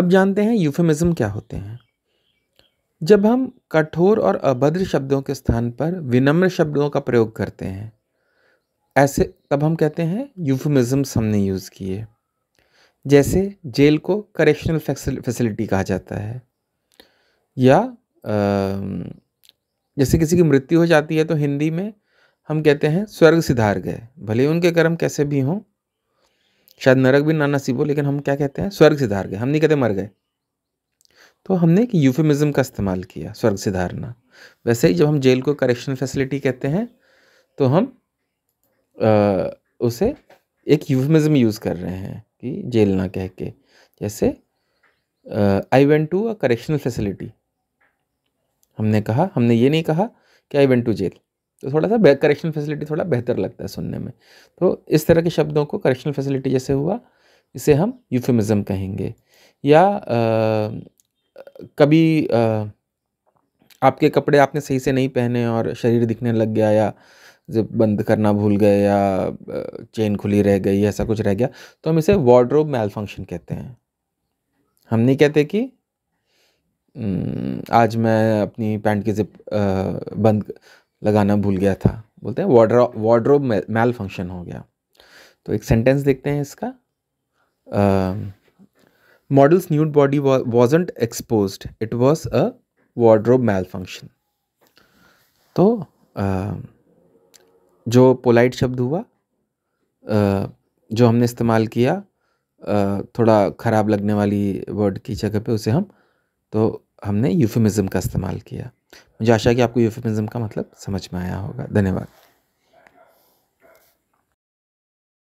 अब जानते हैं यूफेमिज़्म क्या होते हैं जब हम कठोर और अभद्र शब्दों के स्थान पर विनम्र शब्दों का प्रयोग करते हैं ऐसे तब हम कहते हैं यूफेमिज़म्स हमने यूज़ किए जैसे जेल को करेक्शनल फैसिलिटी कहा जाता है या जैसे किसी की मृत्यु हो जाती है तो हिंदी में हम कहते हैं स्वर्ग सिधार गए भले उनके कर्म कैसे भी हों शायद नरक भी ना नसीब हो लेकिन हम क्या कहते हैं स्वर्ग से धार गए हम नहीं कहते मर गए तो हमने एक यूफेमिज़म का इस्तेमाल किया स्वर्ग से धारना वैसे ही जब हम जेल को करेक्शन फैसिलिटी कहते हैं तो हम आ, उसे एक यूफेमिज्म यूज़ कर रहे हैं कि जेल ना कह के जैसे I went to a correctional facility हमने कहा हमने ये नहीं कहा कि आई वेंट टू जेल तो थोड़ा सा करेक्शन फैसिलिटी थोड़ा बेहतर लगता है सुनने में तो इस तरह के शब्दों को करेक्शनल फैसिलिटी जैसे हुआ इसे हम यूफेमिज़म कहेंगे या आ, कभी आ, आपके कपड़े आपने सही से नहीं पहने और शरीर दिखने लग गया या जब बंद करना भूल गए या चेन खुली रह गई ऐसा कुछ रह गया तो हम इसे वार्ड्रोब मेल फंक्शन कहते हैं हम नहीं कहते कि आज मैं अपनी पैंट की जिप बंद लगाना भूल गया था बोलते हैं वार्ड्रो वार्ड्रोब मेल फंक्शन हो गया तो एक सेंटेंस देखते हैं इसका models nude body wasn't expose it was a wardrobe malfunction तो uh, जो पोलाइट शब्द हुआ uh, जो हमने इस्तेमाल किया uh, थोड़ा ख़राब लगने वाली वर्ड की जगह पे उसे हम तो हमने यूफेमिज़म का इस्तेमाल किया मुझे आशा है कि आपको यूफेमिज़म का मतलब समझ में आया होगा धन्यवाद